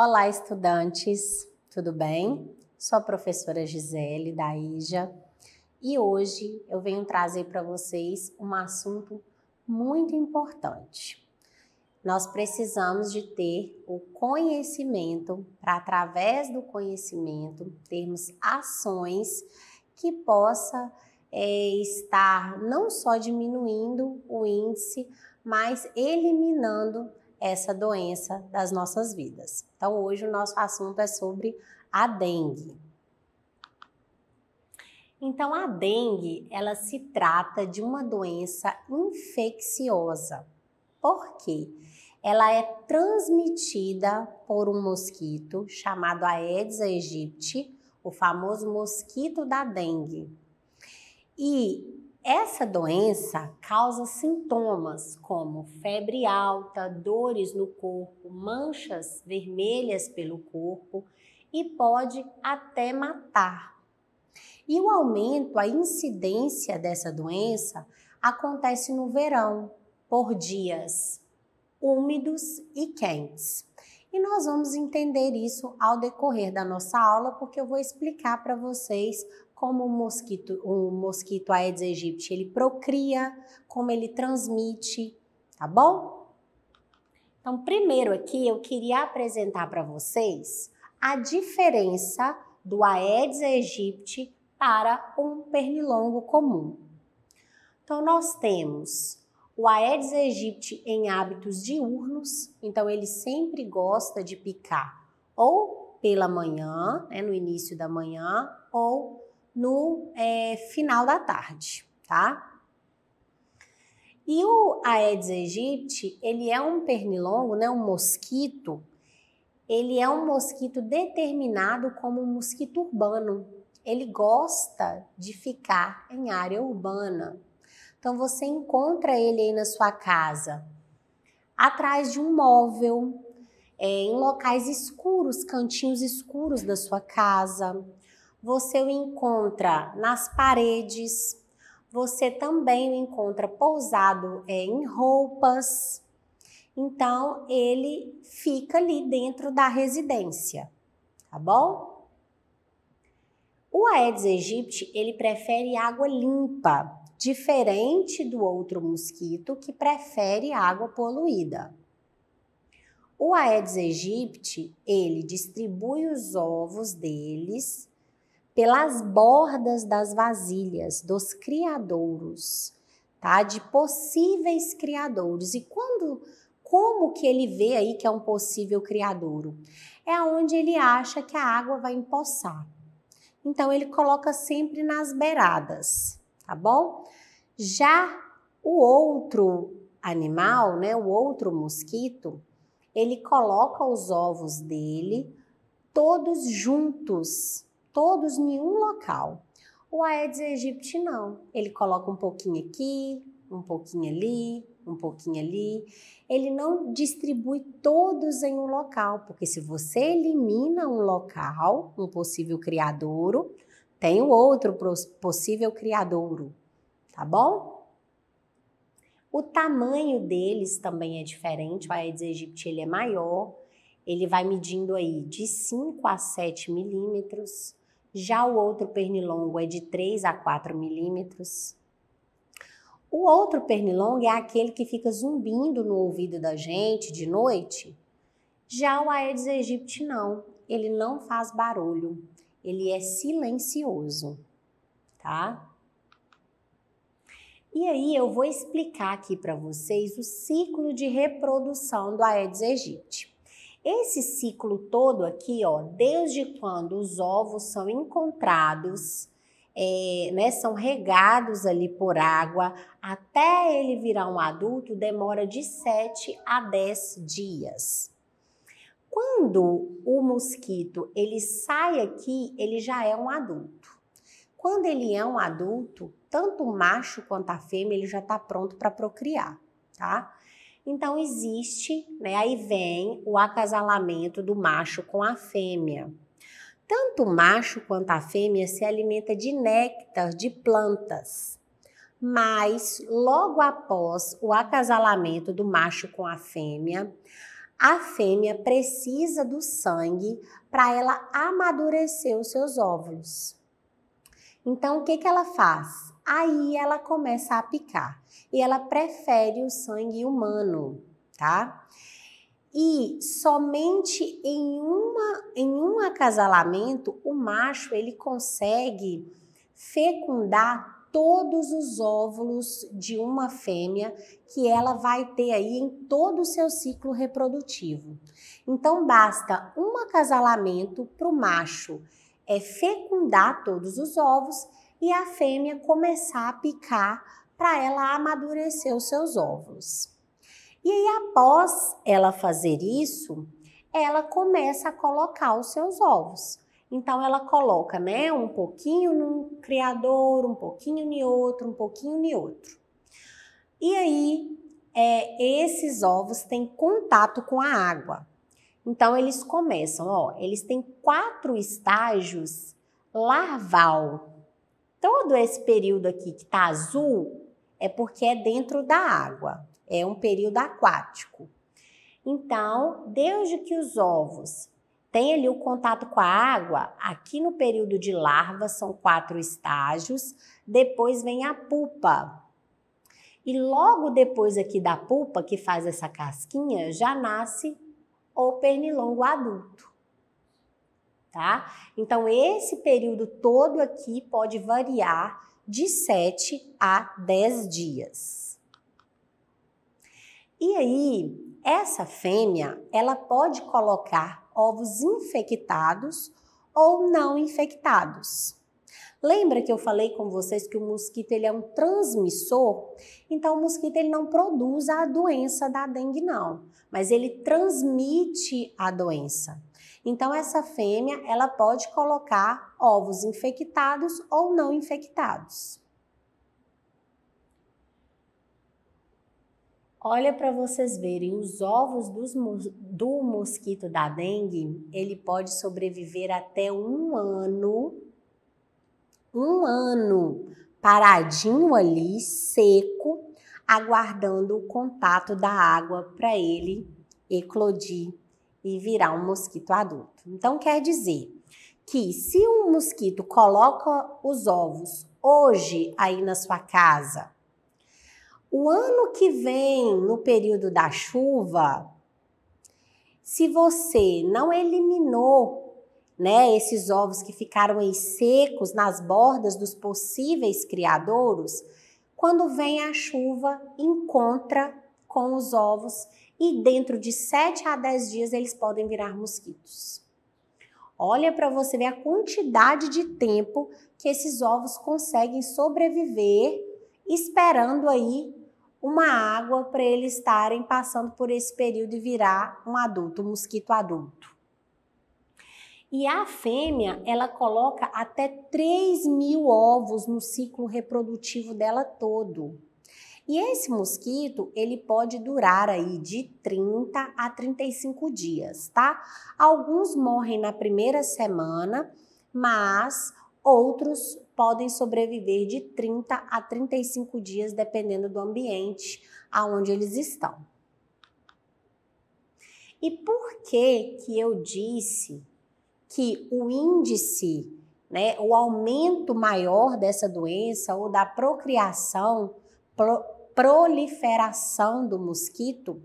Olá, estudantes, tudo bem? Sou a professora Gisele da IJA e hoje eu venho trazer para vocês um assunto muito importante. Nós precisamos de ter o conhecimento para, através do conhecimento, termos ações que possa é, estar não só diminuindo o índice, mas eliminando essa doença das nossas vidas. Então, hoje o nosso assunto é sobre a dengue. Então, a dengue, ela se trata de uma doença infecciosa. Por quê? Ela é transmitida por um mosquito chamado Aedes aegypti, o famoso mosquito da dengue. E essa doença causa sintomas como febre alta, dores no corpo, manchas vermelhas pelo corpo e pode até matar. E o aumento, a incidência dessa doença acontece no verão, por dias úmidos e quentes. E nós vamos entender isso ao decorrer da nossa aula, porque eu vou explicar para vocês como o mosquito, o mosquito Aedes aegypti, ele procria, como ele transmite, tá bom? Então, primeiro aqui eu queria apresentar para vocês a diferença do Aedes aegypti para um pernilongo comum. Então, nós temos o Aedes aegypti em hábitos diurnos, então ele sempre gosta de picar ou pela manhã, né, no início da manhã, ou no é, final da tarde, tá? E o Aedes aegypti, ele é um pernilongo, né, um mosquito, ele é um mosquito determinado como um mosquito urbano. Ele gosta de ficar em área urbana. Então você encontra ele aí na sua casa, atrás de um móvel, é, em locais escuros, cantinhos escuros da sua casa, você o encontra nas paredes, você também o encontra pousado é, em roupas. Então, ele fica ali dentro da residência, tá bom? O Aedes aegypti, ele prefere água limpa, diferente do outro mosquito que prefere água poluída. O Aedes aegypti, ele distribui os ovos deles pelas bordas das vasilhas, dos criadouros, tá? De possíveis criadouros. E quando como que ele vê aí que é um possível criadouro? É onde ele acha que a água vai empoçar. Então ele coloca sempre nas beiradas, tá bom? Já o outro animal, né, o outro mosquito, ele coloca os ovos dele todos juntos todos em um local. O Aedes aegypti não. Ele coloca um pouquinho aqui, um pouquinho ali, um pouquinho ali. Ele não distribui todos em um local, porque se você elimina um local, um possível criadouro, tem o outro possível criadouro, tá bom? O tamanho deles também é diferente, o Aedes aegypti ele é maior, ele vai medindo aí de 5 a 7 milímetros, já o outro pernilongo é de 3 a 4 milímetros. O outro pernilongo é aquele que fica zumbindo no ouvido da gente de noite. Já o Aedes aegypti não, ele não faz barulho, ele é silencioso, tá? E aí eu vou explicar aqui para vocês o ciclo de reprodução do Aedes aegypti. Esse ciclo todo aqui, ó, desde quando os ovos são encontrados, é, né, são regados ali por água, até ele virar um adulto, demora de 7 a 10 dias. Quando o mosquito ele sai aqui, ele já é um adulto. Quando ele é um adulto, tanto o macho quanto a fêmea, ele já está pronto para procriar, tá? Então existe, né, aí vem o acasalamento do macho com a fêmea. Tanto o macho quanto a fêmea se alimenta de néctar de plantas. Mas logo após o acasalamento do macho com a fêmea, a fêmea precisa do sangue para ela amadurecer os seus óvulos. Então, o que, que ela faz? aí ela começa a picar e ela prefere o sangue humano, tá? E somente em, uma, em um acasalamento o macho ele consegue fecundar todos os óvulos de uma fêmea que ela vai ter aí em todo o seu ciclo reprodutivo. Então basta um acasalamento para o macho é fecundar todos os ovos e a fêmea começar a picar para ela amadurecer os seus ovos. E aí, após ela fazer isso, ela começa a colocar os seus ovos. Então ela coloca, né, um pouquinho num criador, um pouquinho em outro, um pouquinho em outro. E aí, é, esses ovos têm contato com a água. Então eles começam, ó, eles têm quatro estágios larval, Todo esse período aqui que está azul é porque é dentro da água, é um período aquático. Então, desde que os ovos têm ali o contato com a água, aqui no período de larva são quatro estágios, depois vem a pupa. E logo depois aqui da pupa, que faz essa casquinha, já nasce o pernilongo adulto tá? Então, esse período todo aqui pode variar de 7 a 10 dias. E aí, essa fêmea, ela pode colocar ovos infectados ou não infectados. Lembra que eu falei com vocês que o mosquito ele é um transmissor? Então o mosquito ele não produz a doença da dengue não, mas ele transmite a doença. Então essa fêmea, ela pode colocar ovos infectados ou não infectados. Olha para vocês verem, os ovos dos, do mosquito da dengue, ele pode sobreviver até um ano, um ano paradinho ali, seco, aguardando o contato da água para ele eclodir e virar um mosquito adulto. Então, quer dizer que se um mosquito coloca os ovos hoje aí na sua casa, o ano que vem, no período da chuva, se você não eliminou né, esses ovos que ficaram aí secos nas bordas dos possíveis criadouros, quando vem a chuva, encontra com os ovos e dentro de 7 a 10 dias eles podem virar mosquitos. Olha para você ver a quantidade de tempo que esses ovos conseguem sobreviver esperando aí uma água para eles estarem passando por esse período e virar um adulto, um mosquito adulto. E a fêmea, ela coloca até 3 mil ovos no ciclo reprodutivo dela todo. E esse mosquito, ele pode durar aí de 30 a 35 dias, tá? Alguns morrem na primeira semana, mas outros podem sobreviver de 30 a 35 dias, dependendo do ambiente aonde eles estão. E por que que eu disse que o índice, né, o aumento maior dessa doença ou da procriação pro, proliferação do mosquito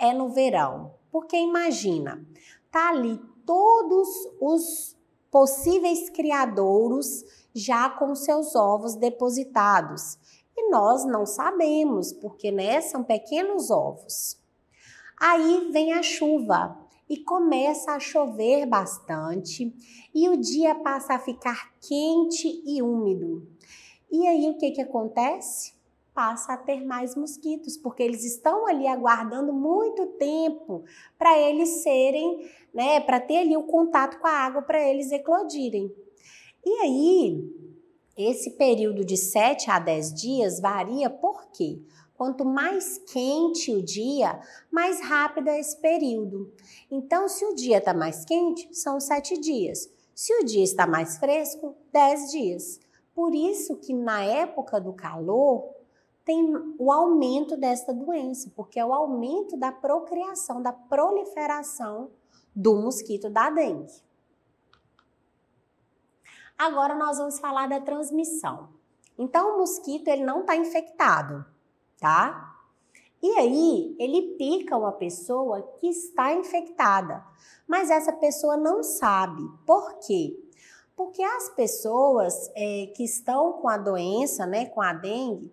é no verão. Porque imagina, tá ali todos os possíveis criadouros já com seus ovos depositados. E nós não sabemos, porque né, são pequenos ovos. Aí vem a chuva e começa a chover bastante, e o dia passa a ficar quente e úmido. E aí o que, que acontece? passa a ter mais mosquitos, porque eles estão ali aguardando muito tempo para eles serem, né, para ter ali o contato com a água para eles eclodirem. E aí, esse período de 7 a 10 dias varia por quê? Quanto mais quente o dia, mais rápido é esse período. Então, se o dia está mais quente, são 7 dias. Se o dia está mais fresco, 10 dias. Por isso que na época do calor, tem o aumento desta doença, porque é o aumento da procriação, da proliferação do mosquito da dengue. Agora nós vamos falar da transmissão. Então o mosquito ele não está infectado, tá? E aí, ele pica uma pessoa que está infectada, mas essa pessoa não sabe. Por quê? Porque as pessoas é, que estão com a doença, né, com a dengue,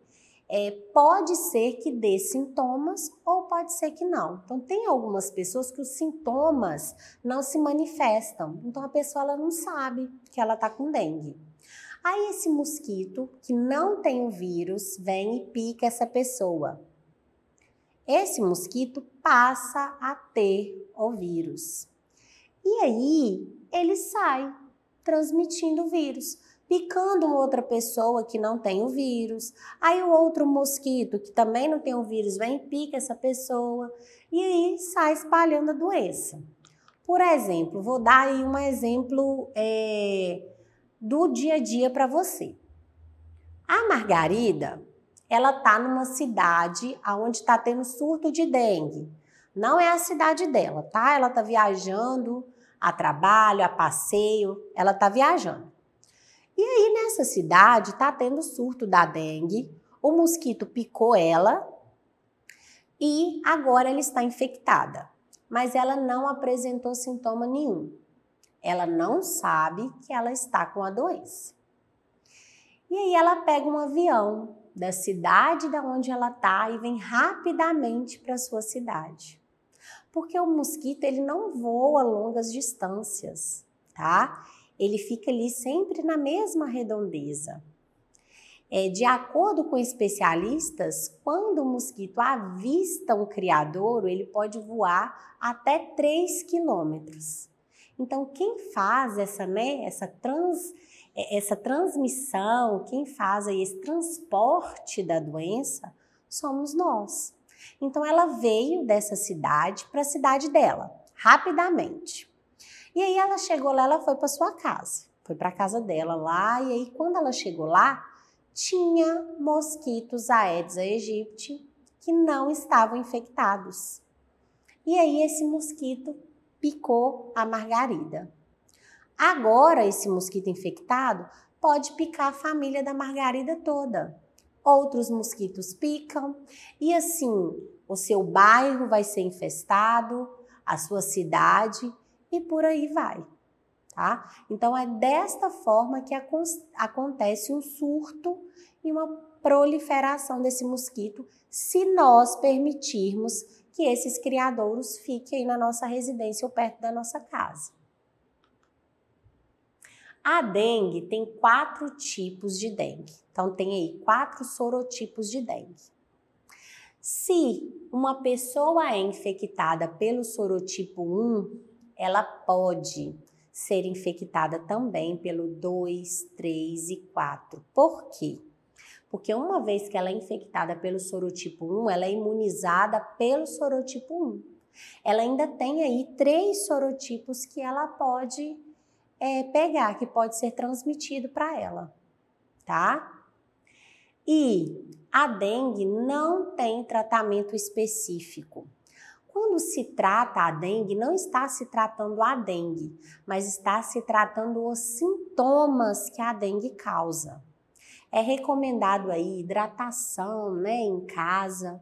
é, pode ser que dê sintomas ou pode ser que não. Então, tem algumas pessoas que os sintomas não se manifestam. Então, a pessoa ela não sabe que ela está com dengue. Aí, esse mosquito que não tem o vírus vem e pica essa pessoa. Esse mosquito passa a ter o vírus. E aí, ele sai transmitindo o vírus picando outra pessoa que não tem o vírus. Aí o outro mosquito que também não tem o vírus vem e pica essa pessoa e aí sai espalhando a doença. Por exemplo, vou dar aí um exemplo é, do dia a dia para você. A Margarida, ela está numa cidade onde está tendo surto de dengue. Não é a cidade dela, tá? Ela está viajando a trabalho, a passeio, ela está viajando. E aí, nessa cidade, tá tendo surto da dengue, o mosquito picou ela e agora ela está infectada, mas ela não apresentou sintoma nenhum. Ela não sabe que ela está com a doença. E aí ela pega um avião da cidade da onde ela tá e vem rapidamente para sua cidade. Porque o mosquito ele não voa longas distâncias, tá? ele fica ali sempre na mesma redondeza. É, de acordo com especialistas, quando o mosquito avista um criadouro, ele pode voar até 3 quilômetros. Então, quem faz essa, né, essa, trans, é, essa transmissão, quem faz aí esse transporte da doença, somos nós. Então, ela veio dessa cidade para a cidade dela, rapidamente. E aí ela chegou lá, ela foi para sua casa, foi para a casa dela lá, e aí quando ela chegou lá, tinha mosquitos Aedes aegypti que não estavam infectados. E aí esse mosquito picou a Margarida. Agora esse mosquito infectado pode picar a família da Margarida toda. Outros mosquitos picam e assim o seu bairro vai ser infestado, a sua cidade e por aí vai, tá? Então é desta forma que acontece um surto e uma proliferação desse mosquito, se nós permitirmos que esses criadouros fiquem aí na nossa residência ou perto da nossa casa. A dengue tem quatro tipos de dengue. Então, tem aí quatro sorotipos de dengue. Se uma pessoa é infectada pelo sorotipo 1, ela pode ser infectada também pelo 2, 3 e 4. Por quê? Porque uma vez que ela é infectada pelo sorotipo 1, ela é imunizada pelo sorotipo 1. Ela ainda tem aí três sorotipos que ela pode é, pegar, que pode ser transmitido para ela, tá? E a dengue não tem tratamento específico. Quando se trata a dengue, não está se tratando a dengue, mas está se tratando os sintomas que a dengue causa. É recomendado aí hidratação, né, em casa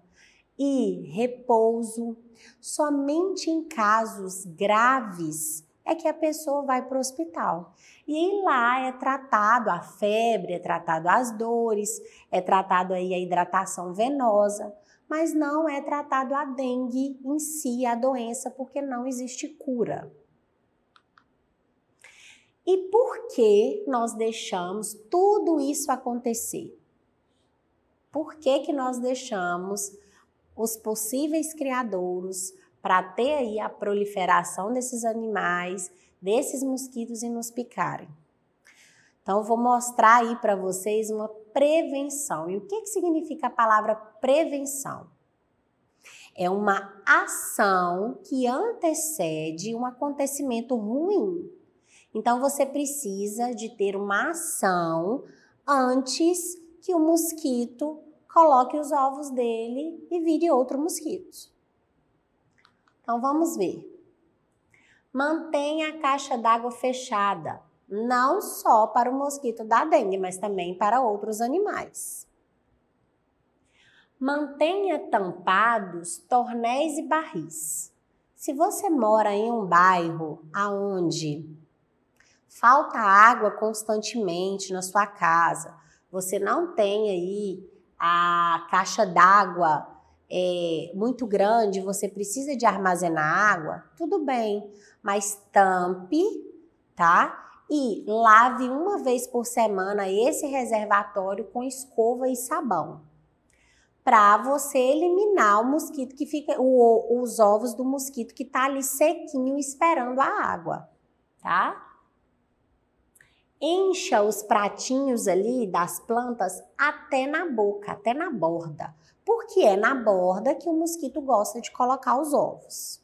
e repouso. Somente em casos graves é que a pessoa vai para o hospital. E lá é tratado a febre, é tratado as dores, é tratado aí a hidratação venosa mas não é tratado a dengue em si, a doença, porque não existe cura. E por que nós deixamos tudo isso acontecer? Por que, que nós deixamos os possíveis criadouros para ter aí a proliferação desses animais, desses mosquitos e nos picarem? Então, eu vou mostrar aí para vocês uma prevenção. E o que, que significa a palavra prevenção? É uma ação que antecede um acontecimento ruim. Então você precisa de ter uma ação antes que o mosquito coloque os ovos dele e vire outro mosquito. Então vamos ver. Mantenha a caixa d'água fechada não só para o mosquito da dengue, mas também para outros animais. Mantenha tampados tornéis e barris. Se você mora em um bairro aonde falta água constantemente na sua casa, você não tem aí a caixa d'água é, muito grande, você precisa de armazenar água, tudo bem, mas tampe, tá? e lave uma vez por semana esse reservatório com escova e sabão para você eliminar o mosquito que fica, o, os ovos do mosquito que está ali sequinho esperando a água, tá? Encha os pratinhos ali das plantas até na boca, até na borda, porque é na borda que o mosquito gosta de colocar os ovos.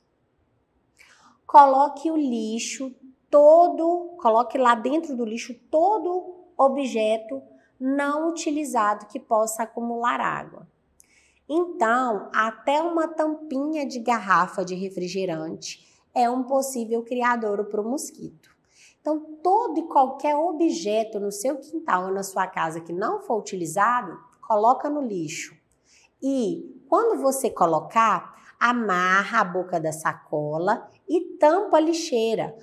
Coloque o lixo todo, coloque lá dentro do lixo todo objeto não utilizado que possa acumular água. Então, até uma tampinha de garrafa de refrigerante é um possível criador para o mosquito. Então, todo e qualquer objeto no seu quintal ou na sua casa que não for utilizado, coloca no lixo. E quando você colocar, amarra a boca da sacola e tampa a lixeira,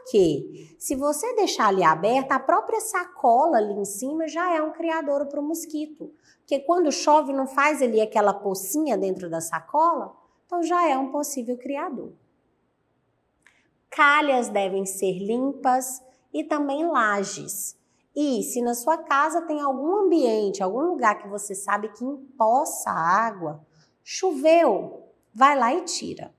por quê? Se você deixar ali aberta, a própria sacola ali em cima já é um criador para o mosquito. Porque quando chove, não faz ali aquela pocinha dentro da sacola, então já é um possível criador. Calhas devem ser limpas e também lajes. E se na sua casa tem algum ambiente, algum lugar que você sabe que empoça água, choveu, vai lá e tira.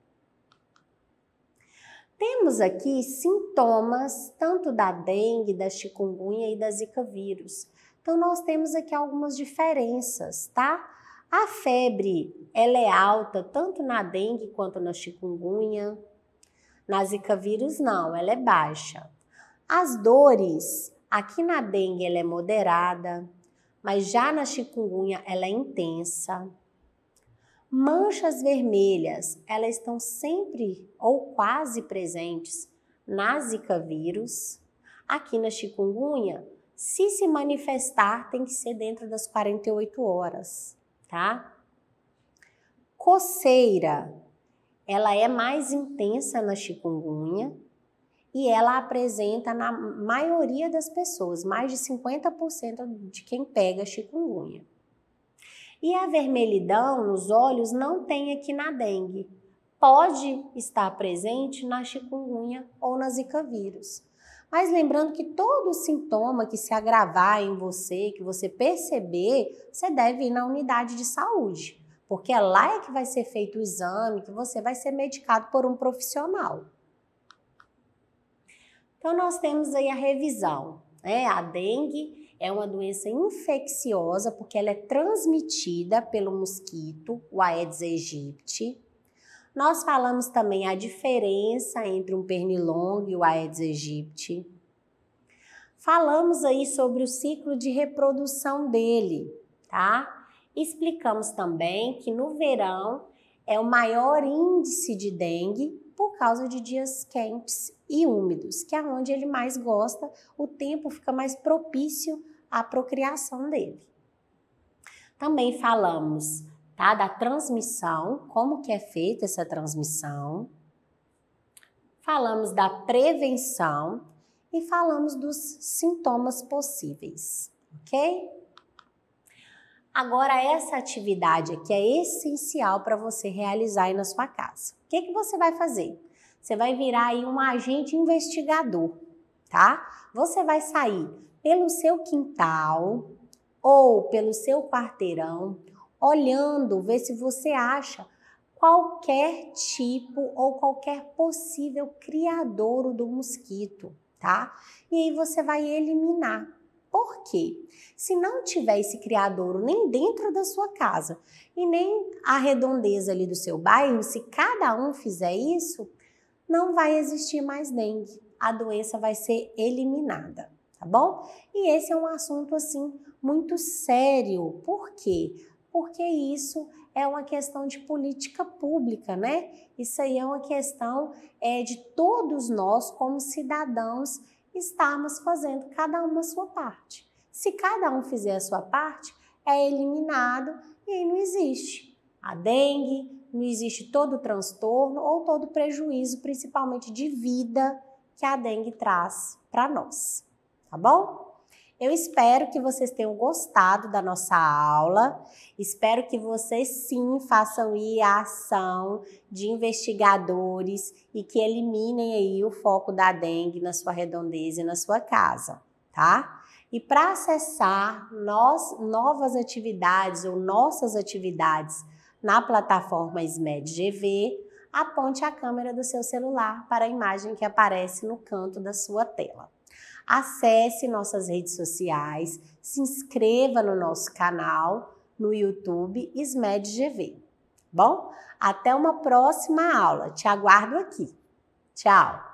Temos aqui sintomas tanto da dengue, da chikungunya e da zika vírus. Então nós temos aqui algumas diferenças, tá? A febre, ela é alta tanto na dengue quanto na chikungunya. Na zika vírus não, ela é baixa. As dores, aqui na dengue ela é moderada, mas já na chikungunya ela é intensa. Manchas vermelhas, elas estão sempre ou quase presentes na Zika vírus. Aqui na chikungunya, se se manifestar, tem que ser dentro das 48 horas, tá? Coceira, ela é mais intensa na chikungunya e ela apresenta na maioria das pessoas, mais de 50% de quem pega chikungunya. E a vermelhidão nos olhos não tem aqui na dengue. Pode estar presente na chikungunya ou na zika vírus. Mas lembrando que todo sintoma que se agravar em você, que você perceber, você deve ir na unidade de saúde, porque é lá é que vai ser feito o exame, que você vai ser medicado por um profissional. Então nós temos aí a revisão, né? A dengue é uma doença infecciosa porque ela é transmitida pelo mosquito, o Aedes aegypti. Nós falamos também a diferença entre um pernilongo e o Aedes aegypti. Falamos aí sobre o ciclo de reprodução dele, tá? Explicamos também que no verão é o maior índice de dengue por causa de dias quentes e úmidos, que é onde ele mais gosta, o tempo fica mais propício a procriação dele. Também falamos tá, da transmissão, como que é feita essa transmissão. Falamos da prevenção e falamos dos sintomas possíveis, ok? Agora, essa atividade aqui é essencial para você realizar aí na sua casa. O que, que você vai fazer? Você vai virar aí um agente investigador, tá? Você vai sair pelo seu quintal ou pelo seu quarteirão, olhando, ver se você acha qualquer tipo ou qualquer possível criadouro do mosquito, tá? E aí você vai eliminar. Por quê? Se não tiver esse criadouro nem dentro da sua casa e nem a redondeza ali do seu bairro, se cada um fizer isso, não vai existir mais dengue. A doença vai ser eliminada tá bom? E esse é um assunto assim muito sério. Por quê? Porque isso é uma questão de política pública, né? Isso aí é uma questão é, de todos nós, como cidadãos, estarmos fazendo cada uma a sua parte. Se cada um fizer a sua parte, é eliminado e aí não existe a dengue, não existe todo o transtorno ou todo o prejuízo, principalmente de vida, que a dengue traz para nós tá bom? Eu espero que vocês tenham gostado da nossa aula. Espero que vocês sim façam a ação de investigadores e que eliminem aí o foco da dengue na sua redondeza e na sua casa, tá? E para acessar nós, novas atividades ou nossas atividades na plataforma SMED GV, aponte a câmera do seu celular para a imagem que aparece no canto da sua tela acesse nossas redes sociais, se inscreva no nosso canal no YouTube SMEDGV. Bom, até uma próxima aula. Te aguardo aqui. Tchau!